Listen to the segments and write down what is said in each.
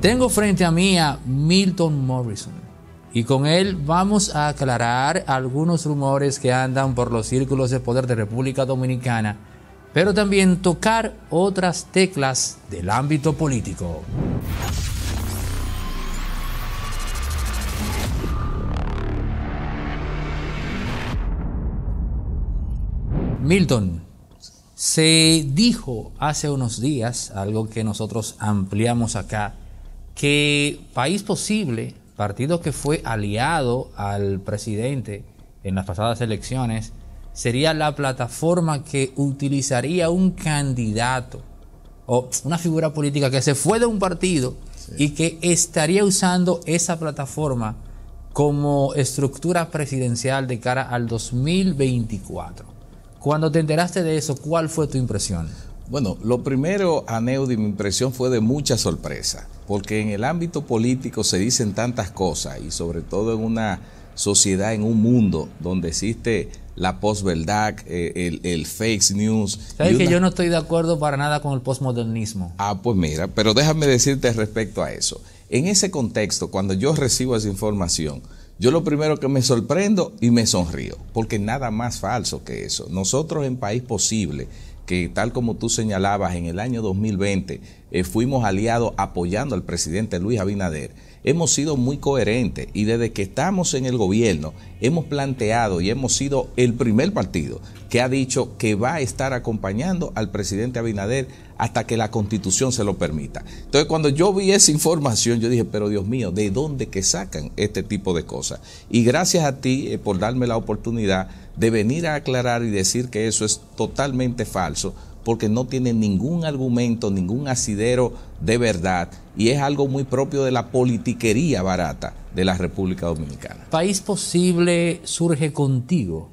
Tengo frente a mí a Milton Morrison y con él vamos a aclarar algunos rumores que andan por los círculos de poder de República Dominicana, pero también tocar otras teclas del ámbito político. Milton, se dijo hace unos días algo que nosotros ampliamos acá que País Posible, partido que fue aliado al presidente en las pasadas elecciones, sería la plataforma que utilizaría un candidato o una figura política que se fue de un partido y que estaría usando esa plataforma como estructura presidencial de cara al 2024. Cuando te enteraste de eso, ¿cuál fue tu impresión? Bueno, lo primero, Aneudi, mi impresión fue de mucha sorpresa, porque en el ámbito político se dicen tantas cosas y sobre todo en una sociedad, en un mundo donde existe la posverdad, eh, el, el fake news. Sabes que yo no estoy de acuerdo para nada con el postmodernismo. Ah, pues mira, pero déjame decirte respecto a eso. En ese contexto, cuando yo recibo esa información, yo lo primero que me sorprendo y me sonrío, porque nada más falso que eso. Nosotros en País Posible que tal como tú señalabas, en el año 2020 eh, fuimos aliados apoyando al presidente Luis Abinader hemos sido muy coherentes y desde que estamos en el gobierno hemos planteado y hemos sido el primer partido que ha dicho que va a estar acompañando al presidente Abinader hasta que la constitución se lo permita. Entonces cuando yo vi esa información, yo dije, pero Dios mío, ¿de dónde que sacan este tipo de cosas? Y gracias a ti eh, por darme la oportunidad de venir a aclarar y decir que eso es totalmente falso porque no tiene ningún argumento, ningún asidero de verdad y es algo muy propio de la politiquería barata de la República Dominicana. País Posible surge contigo.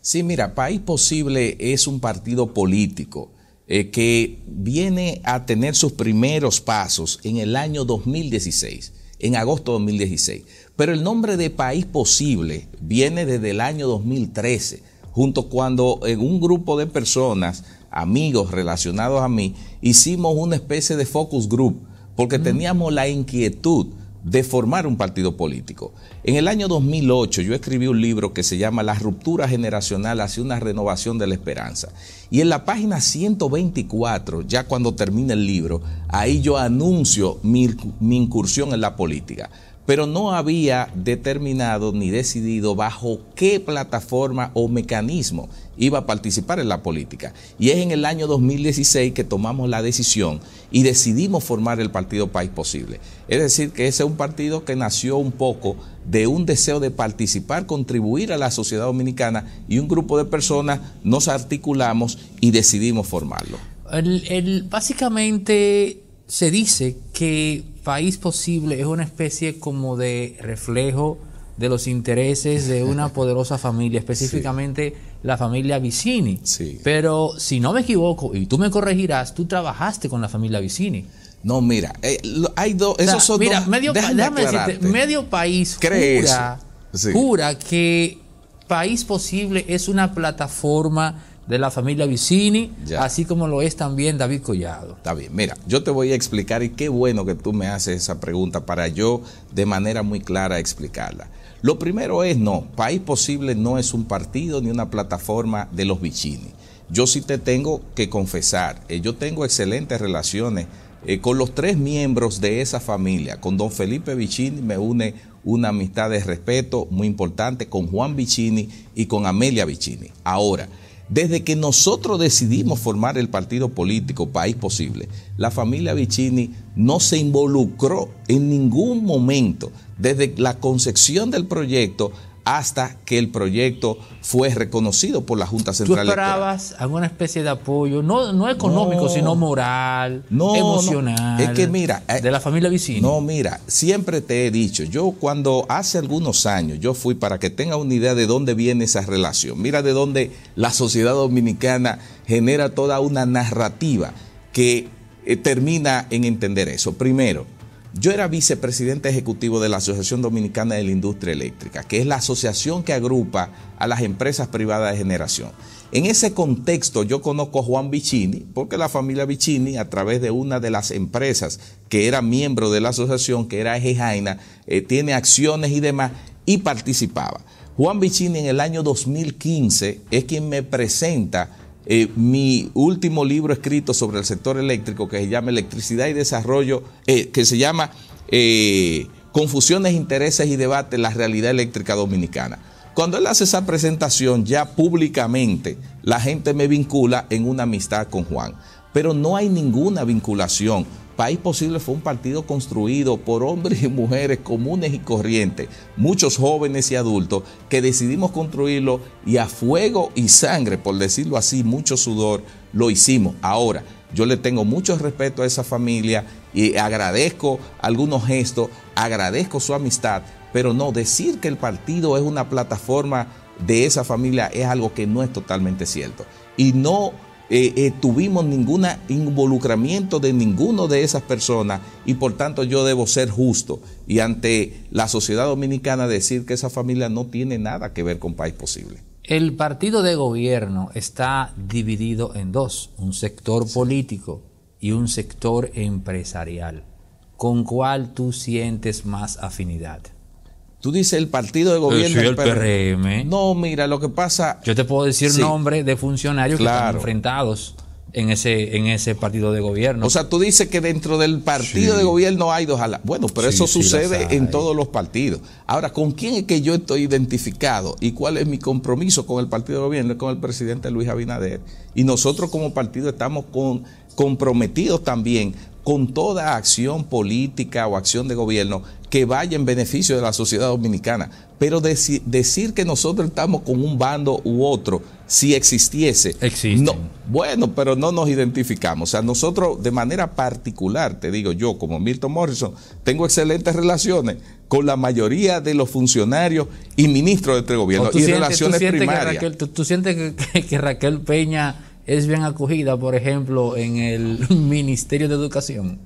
Sí, mira, País Posible es un partido político eh, que viene a tener sus primeros pasos en el año 2016, en agosto de 2016. Pero el nombre de País Posible viene desde el año 2013, junto cuando en un grupo de personas amigos relacionados a mí, hicimos una especie de focus group porque mm. teníamos la inquietud de formar un partido político. En el año 2008 yo escribí un libro que se llama La ruptura generacional hacia una renovación de la esperanza. Y en la página 124, ya cuando termina el libro, ahí yo anuncio mi, mi incursión en la política pero no había determinado ni decidido bajo qué plataforma o mecanismo iba a participar en la política. Y es en el año 2016 que tomamos la decisión y decidimos formar el partido País Posible. Es decir, que ese es un partido que nació un poco de un deseo de participar, contribuir a la sociedad dominicana y un grupo de personas nos articulamos y decidimos formarlo. El, el, básicamente se dice que país posible es una especie como de reflejo de los intereses de una poderosa familia, específicamente la familia Vicini. Sí. Pero si no me equivoco, y tú me corregirás, tú trabajaste con la familia Vicini. No, mira, eh, hay dos, esos son mira, Medio, decirte, medio país jura, jura que País Posible es una plataforma de la familia Vicini, así como lo es también David Collado. Está mira, yo te voy a explicar y qué bueno que tú me haces esa pregunta para yo de manera muy clara explicarla. Lo primero es, no, País Posible no es un partido ni una plataforma de los Vicini. Yo sí te tengo que confesar, eh, yo tengo excelentes relaciones eh, con los tres miembros de esa familia, con don Felipe Vicini me une una amistad de respeto muy importante, con Juan Vicini y con Amelia Vicini. Ahora, desde que nosotros decidimos formar el partido político País Posible, la familia Vicini no se involucró en ningún momento, desde la concepción del proyecto hasta que el proyecto fue reconocido por la Junta Central ¿Tú esperabas alguna especie de apoyo, no, económico, sino moral, emocional? Es que mira... Eh, de la familia vecina? No, mira, siempre te he dicho, yo cuando hace algunos años yo fui para que tenga una idea de dónde viene esa relación, mira de dónde la sociedad dominicana genera toda una narrativa que eh, termina en entender eso. Primero, yo era vicepresidente ejecutivo de la Asociación Dominicana de la Industria Eléctrica, que es la asociación que agrupa a las empresas privadas de generación. En ese contexto yo conozco a Juan Vicini, porque la familia Vicini, a través de una de las empresas que era miembro de la asociación, que era Ejejaina, eh, tiene acciones y demás, y participaba. Juan Vicini en el año 2015 es quien me presenta eh, mi último libro escrito sobre el sector eléctrico que se llama Electricidad y Desarrollo, eh, que se llama eh, Confusiones, Intereses y en la realidad eléctrica dominicana. Cuando él hace esa presentación ya públicamente, la gente me vincula en una amistad con Juan, pero no hay ninguna vinculación País Posible fue un partido construido por hombres y mujeres comunes y corrientes, muchos jóvenes y adultos, que decidimos construirlo y a fuego y sangre, por decirlo así, mucho sudor, lo hicimos. Ahora, yo le tengo mucho respeto a esa familia y agradezco algunos gestos, agradezco su amistad, pero no, decir que el partido es una plataforma de esa familia es algo que no es totalmente cierto. Y no eh, eh, tuvimos ningún involucramiento de ninguno de esas personas y por tanto yo debo ser justo y ante la sociedad dominicana decir que esa familia no tiene nada que ver con País Posible. El partido de gobierno está dividido en dos, un sector político y un sector empresarial. ¿Con cuál tú sientes más afinidad? Tú dices el partido de gobierno. el PRM. No, mira, lo que pasa. Yo te puedo decir nombres de funcionarios que están enfrentados en ese, en ese partido de gobierno. O sea, tú dices que dentro del partido de gobierno hay dos alas. Bueno, pero eso sucede en todos los partidos. Ahora, ¿con quién es que yo estoy identificado y cuál es mi compromiso con el partido de gobierno? Con el presidente Luis Abinader. Y nosotros como partido estamos comprometidos también con toda acción política o acción de gobierno que vaya en beneficio de la sociedad dominicana. Pero decir que nosotros estamos con un bando u otro, si existiese. No, bueno, pero no nos identificamos. O sea, nosotros de manera particular, te digo yo, como Milton Morrison, tengo excelentes relaciones con la mayoría de los funcionarios y ministros de este gobierno. Y relaciones tú primarias. tú, sientes que Raquel Peña es bien acogida, por ejemplo, en el Ministerio de Educación?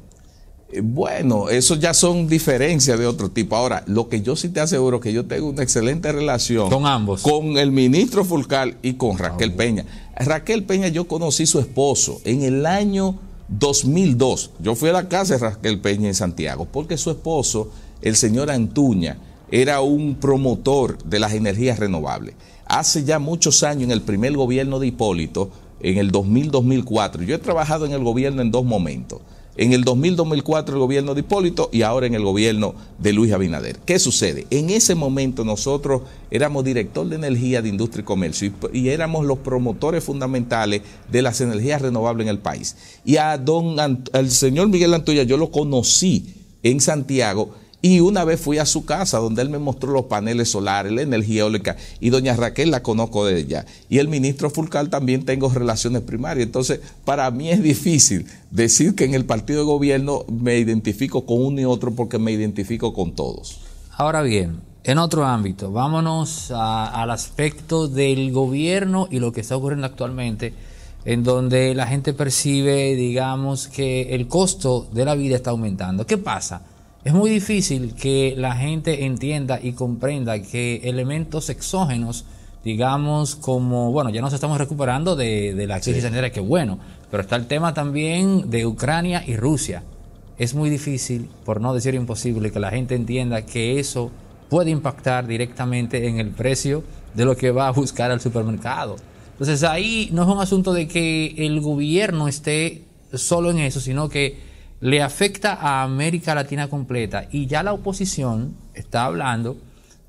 Eh, bueno, eso ya son diferencias de otro tipo. Ahora, lo que yo sí te aseguro que yo tengo una excelente relación con ambos, con el ministro Fulcal y con ah, Raquel Peña. Raquel Peña, yo conocí su esposo en el año 2002. Yo fui a la casa de Raquel Peña en Santiago porque su esposo, el señor Antuña, era un promotor de las energías renovables. Hace ya muchos años, en el primer gobierno de Hipólito, en el 2000-2004. Yo he trabajado en el gobierno en dos momentos. En el 2000-2004 el gobierno de Hipólito y ahora en el gobierno de Luis Abinader. ¿Qué sucede? En ese momento nosotros éramos director de energía de industria y comercio y, éramos los promotores fundamentales de las energías renovables en el país. Y a don, al señor Miguel Antoya yo lo conocí en Santiago y una vez fui a su casa donde él me mostró los paneles solares, la energía eólica. Y doña Raquel la conozco de ella. Y el ministro Fulcal también tengo relaciones primarias. Entonces, para mí es difícil decir que en el partido de gobierno me identifico con uno y otro porque me identifico con todos. Ahora bien, en otro ámbito, vámonos al aspecto del gobierno y lo que está ocurriendo actualmente, en donde la gente percibe, digamos, que el costo de la vida está aumentando. ¿Qué pasa? Es muy difícil que la gente entienda y comprenda que elementos exógenos, digamos como, bueno, ya nos estamos recuperando de, la crisis sanitaria, que bueno, pero está el tema también de Ucrania y Rusia. Es muy difícil, por no decir imposible, que la gente entienda que eso puede impactar directamente en el precio de lo que va a buscar al supermercado. Entonces ahí no es un asunto de que el gobierno esté solo en eso, sino que le afecta a América Latina completa. Y ya la oposición está hablando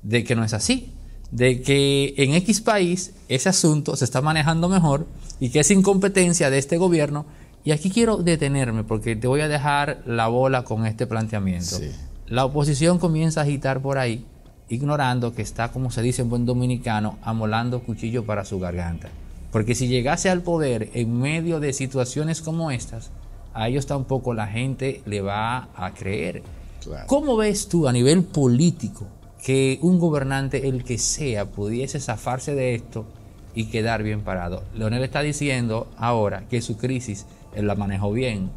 de que no es así, de que en X país ese asunto se está manejando mejor y que es incompetencia de este gobierno. Y aquí quiero detenerme porque te voy a dejar la bola con este planteamiento. La oposición comienza a agitar por ahí, ignorando que está, como se dice en buen dominicano, amolando cuchillo para su garganta. Porque si llegase al poder en medio de situaciones como estas, a ellos tampoco la gente le va a creer. ¿Cómo ves tú a nivel político que un gobernante, el que sea, pudiese zafarse de esto y quedar bien parado? Leonel está diciendo ahora que su crisis la manejó bien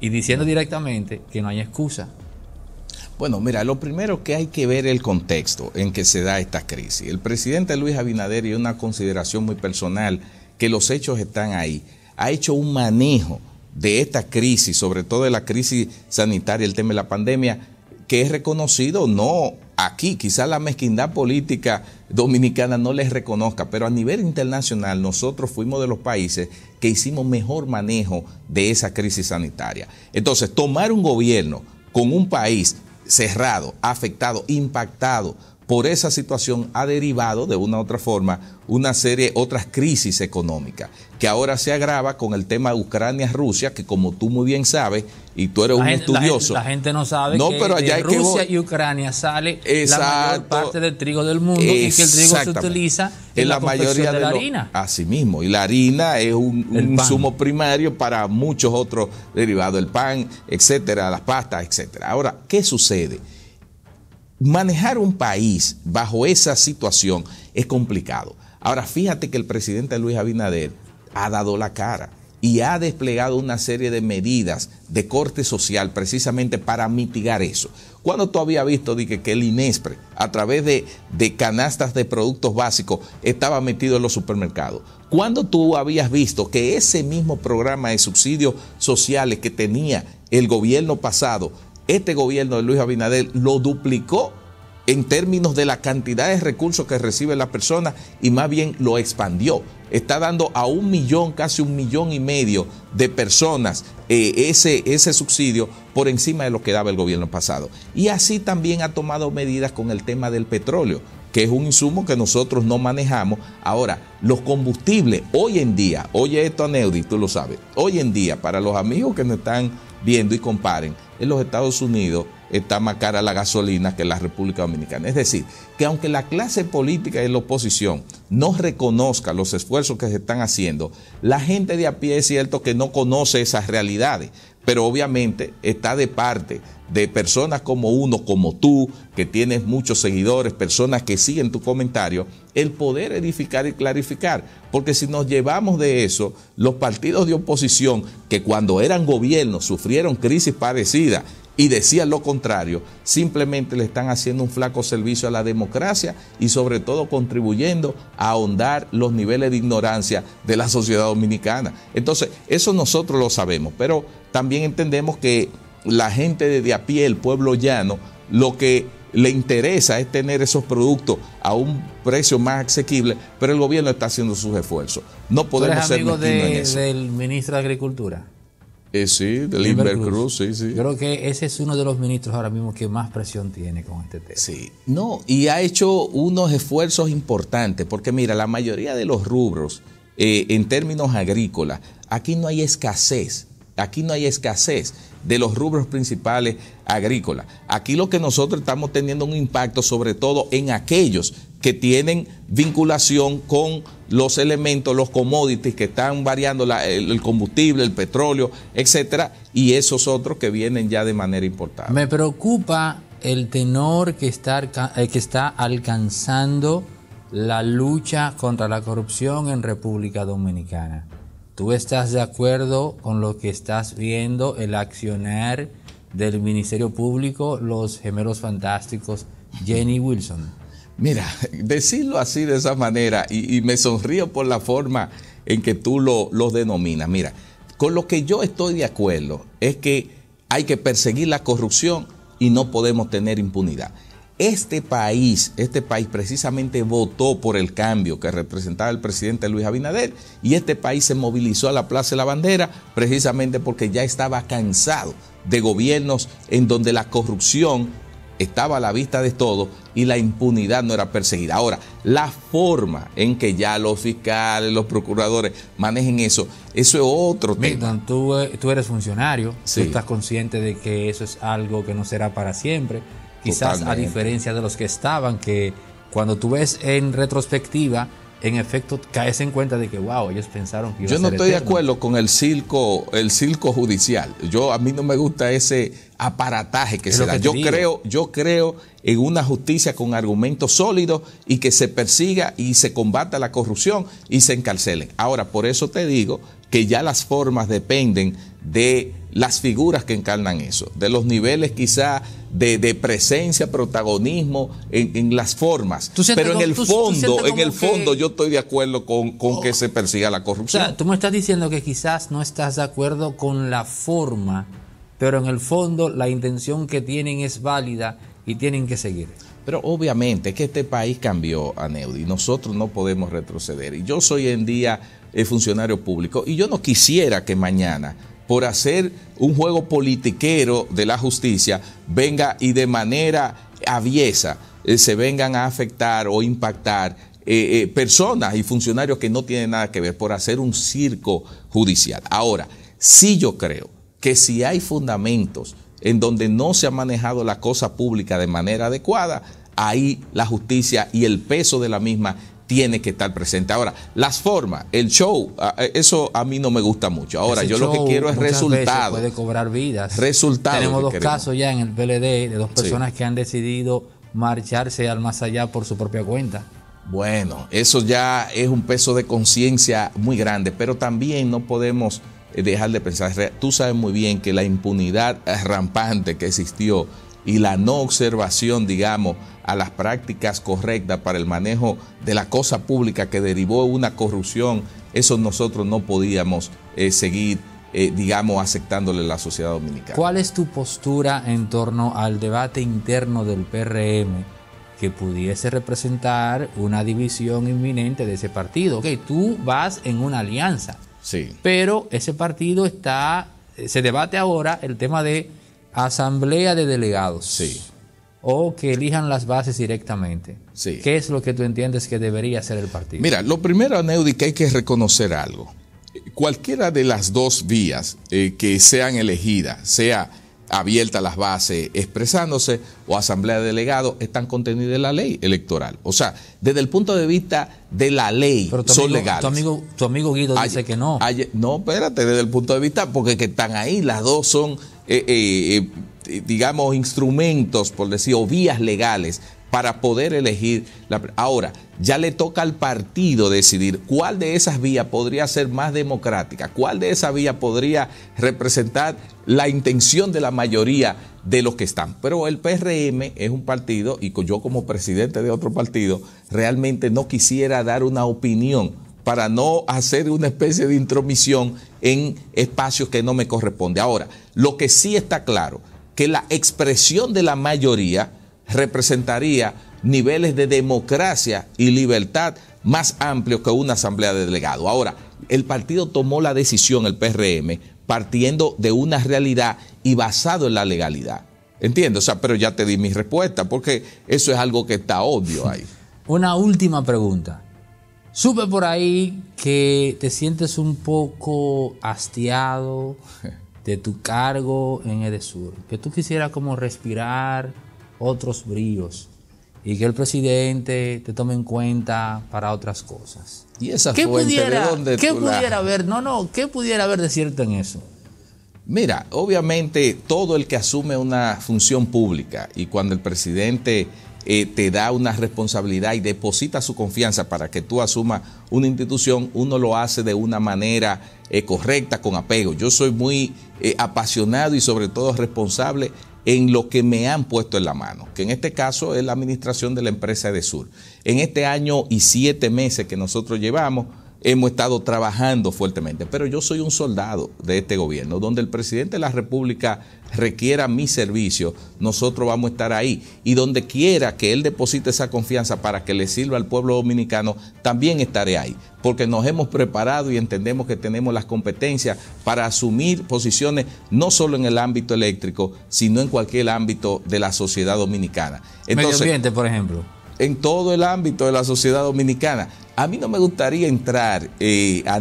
y diciendo directamente que no hay excusa. Bueno, mira, lo primero que hay que ver el contexto en que se da esta crisis. El presidente Luis Abinader, y una consideración muy personal, que los hechos están ahí, ha hecho un manejo de esta crisis, sobre todo de la crisis sanitaria, el tema de la pandemia, que es reconocido no aquí, quizás la mezquindad política dominicana no les reconozca, pero a nivel internacional nosotros fuimos de los países que hicimos mejor manejo de esa crisis sanitaria. Entonces, tomar un gobierno con un país cerrado, afectado, impactado por esa situación ha derivado de una u otra forma una serie, otras crisis económicas, que ahora se agrava con el tema Ucrania-Rusia, que como tú muy bien sabes, y tú eres un estudioso. La gente, no sabe que pero de Rusia y Ucrania sale la mayor parte del trigo del mundo y que el trigo se utiliza en, la, mayoría de, la harina. así mismo, y la harina es un, un primario para muchos otros derivados, el pan, etcétera, las pastas, etcétera. Ahora, ¿qué sucede? manejar un país bajo esa situación es complicado. Ahora, fíjate que el presidente Luis Abinader ha dado la cara y ha desplegado una serie de medidas de corte social precisamente para mitigar eso. Cuando tú habías visto que, que el INESPRE, a través de, de canastas de productos básicos, estaba metido en los supermercados? ¿Cuándo tú habías visto que ese mismo programa de subsidios sociales que tenía el gobierno pasado este gobierno de Luis Abinader lo duplicó en términos de la cantidad de recursos que recibe la persona y más bien lo expandió. Está dando a un millón, casi un millón y medio de personas eh, ese, ese subsidio por encima de lo que daba el gobierno pasado. Y así también ha tomado medidas con el tema del petróleo, que es un insumo que nosotros no manejamos. Ahora, los combustibles, hoy en día, oye esto a tú lo sabes, hoy en día, para los amigos que nos están viendo y comparen, en los Estados Unidos está más cara la gasolina que la República Dominicana. Es decir, que aunque la clase política y la oposición no reconozca los esfuerzos que se están haciendo, la gente de a pie es cierto que no conoce esas realidades, pero obviamente está de parte de personas como uno, como tú, que tienes muchos seguidores, personas que siguen tu comentario, el poder edificar y clarificar. Porque si nos llevamos de eso, los partidos de oposición que cuando eran gobierno sufrieron crisis parecidas, y decían lo contrario, simplemente le están haciendo un flaco servicio a la democracia y sobre todo contribuyendo a ahondar los niveles de ignorancia de la sociedad dominicana. Entonces, eso nosotros lo sabemos, pero también entendemos que la gente de a pie, el pueblo llano, lo que le interesa es tener esos productos a un precio más asequible, pero el gobierno está haciendo sus esfuerzos. No podemos ser amigo del ministro de Agricultura? Eh, sí, de Limber Cruz. sí, sí. Creo que ese es uno de los ministros ahora mismo que más presión tiene con este tema. Sí, no, y ha hecho unos esfuerzos importantes, porque mira, la mayoría de los rubros, eh, en términos agrícolas, aquí no hay escasez, aquí no hay escasez de los rubros principales agrícola. Aquí lo que nosotros estamos teniendo un impacto sobre todo en aquellos que tienen vinculación con los elementos, los commodities que están variando el, combustible, el petróleo, etcétera, y esos otros que vienen ya de manera importante. Me preocupa el tenor que está, eh, que está alcanzando la lucha contra la corrupción en República Dominicana. ¿Tú estás de acuerdo con lo que estás viendo, el accionar del Ministerio Público, los gemelos fantásticos Jenny Wilson. Mira, decirlo así de esa manera, y, me sonrío por la forma en que tú lo, denominas. Mira, con lo que yo estoy de acuerdo es que hay que perseguir la corrupción y no podemos tener impunidad. Este país, este país precisamente votó por el cambio que representaba el presidente Luis Abinader y este país se movilizó a la Plaza de la Bandera precisamente porque ya estaba cansado de gobiernos en donde la corrupción estaba a la vista de todos y la impunidad no era perseguida. Ahora, la forma en que ya los fiscales, los procuradores manejen eso, eso es otro tema. Tú, eh, tú eres funcionario, tú estás consciente de que eso es algo que no será para siempre. Quizás a diferencia de los que estaban, que cuando tú ves en retrospectiva, en efecto caes en cuenta de que, wow, ellos pensaron que... yo no estoy de acuerdo con el circo, el circo judicial. Yo, a mí no me gusta ese aparataje que se da. yo, creo, yo creo en una justicia con argumentos sólidos y que se persiga y se combata la corrupción y se encarcelen. Ahora, por eso te digo que ya las formas dependen de las figuras que encarnan eso, de los niveles quizá de, presencia, protagonismo, en, las formas. Pero en el fondo, en el fondo yo estoy de acuerdo con, que se persiga la corrupción. tú me estás diciendo que quizás no estás de acuerdo con la forma, pero en el fondo la intención que tienen es válida y tienen que seguir. Pero obviamente que este país cambió, a y Nosotros no podemos retroceder. Y yo soy en día eh, funcionario público y yo no quisiera que mañana por hacer un juego politiquero de la justicia, venga y de manera aviesa eh, se vengan a afectar o impactar eh, eh, personas y funcionarios que no tienen nada que ver por hacer un circo judicial. Ahora, sí yo creo que si hay fundamentos en donde no se ha manejado la cosa pública de manera adecuada, ahí la justicia y el peso de la misma tiene que estar presente. Ahora, las formas, el show, eso a mí no me gusta mucho. Ahora, yo lo que quiero es resultado. Puede cobrar vidas. Tenemos dos casos ya en el PLD de dos personas que han decidido marcharse al más allá por su propia cuenta. Bueno, eso ya es un peso de conciencia muy grande, pero también no podemos eh, dejar de pensar. Tú sabes muy bien que la impunidad eh, rampante que existió y la no observación, digamos, a las prácticas correctas para el manejo de la cosa pública que derivó una corrupción, eso nosotros no podíamos eh, seguir, eh, digamos, aceptándole la sociedad dominicana. ¿Cuál es tu postura en torno al debate interno del PRM? que pudiese representar una división inminente de ese partido. Ok, tú vas en una alianza. Sí. Pero ese partido está, eh, se debate ahora el tema de Asamblea de delegados. Sí. O que elijan las bases directamente. Sí. ¿Qué es lo que tú entiendes que debería hacer el partido? Mira, lo primero, Neudi, que hay que reconocer algo. Cualquiera de las dos vías eh, que sean elegidas, sea abierta las bases expresándose o asamblea de delegados están contenidas en la ley electoral. O sea, desde el punto de vista de la ley son legales. Tu amigo, tu amigo Guido dice que no. no, espérate, desde el punto de vista porque que están ahí, las dos son eh, eh, eh, digamos, instrumentos, por decir, vías legales para poder elegir. La... Ahora, ya le toca al partido decidir cuál de esas vías podría ser más democrática, cuál de esas vías podría representar la intención de la mayoría de los que están. Pero el PRM es un partido, y yo como presidente de otro partido, realmente no quisiera dar una opinión para no hacer una especie de intromisión en espacios que no me corresponde. Ahora, lo que sí está claro, que la expresión de la mayoría representaría niveles de democracia y libertad más amplios que una asamblea de delegados. Ahora, el partido tomó la decisión, el PRM, partiendo de una realidad y basado en la legalidad. Entiendo, o sea, pero ya te di mi respuesta, porque eso es algo que está obvio ahí. Una última pregunta. Supe por ahí que te sientes un poco hastiado de tu cargo en Edesur, que tú quisieras como respirar otros bríos y que el presidente te tome en cuenta para otras cosas. ¿Y esa ¿Qué ¿de ¿qué pudiera haber? No, no, ¿qué pudiera haber de cierto en eso? Mira, obviamente todo el que asume una función pública y cuando el presidente eh, te da una responsabilidad y deposita su confianza para que tú asumas una institución, uno lo hace de una manera eh, correcta, con apego. Yo soy muy eh, apasionado y sobre todo responsable en lo que me han puesto en la mano, que en este caso es la administración de la empresa de Sur. En este año y siete meses que nosotros llevamos, hemos estado trabajando fuertemente. Pero yo soy un soldado de este gobierno, donde el presidente de la República requiera mi servicio, nosotros vamos a estar ahí. Y donde quiera que él deposite esa confianza para que le sirva al pueblo dominicano, también estaré ahí, porque nos hemos preparado y entendemos que tenemos las competencias para asumir posiciones no solo en el ámbito eléctrico, sino en cualquier ámbito de la sociedad dominicana. Entonces, Medio ambiente, por ejemplo. En todo el ámbito de la sociedad dominicana. A mí no me gustaría entrar, eh, a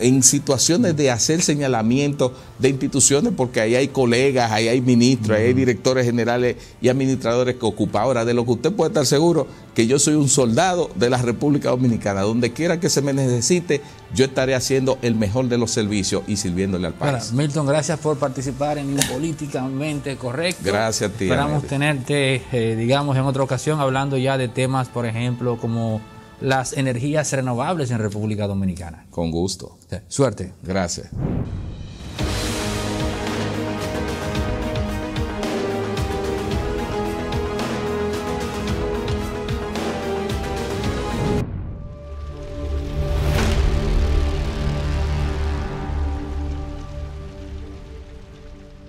en situaciones de hacer señalamiento de instituciones, porque ahí hay colegas, ahí hay ministros, ahí hay directores generales y administradores que ocupan. Ahora, de lo que usted puede estar seguro, que yo soy un soldado de la República Dominicana. Donde quiera que se me necesite, yo estaré haciendo el mejor de los servicios y sirviéndole al país. Milton, gracias por participar en Políticamente Correcto. Gracias a ti. Esperamos tenerte, eh, digamos, en otra ocasión hablando ya de temas, por ejemplo, como las energías renovables en República Dominicana. Con gusto. Suerte. Gracias.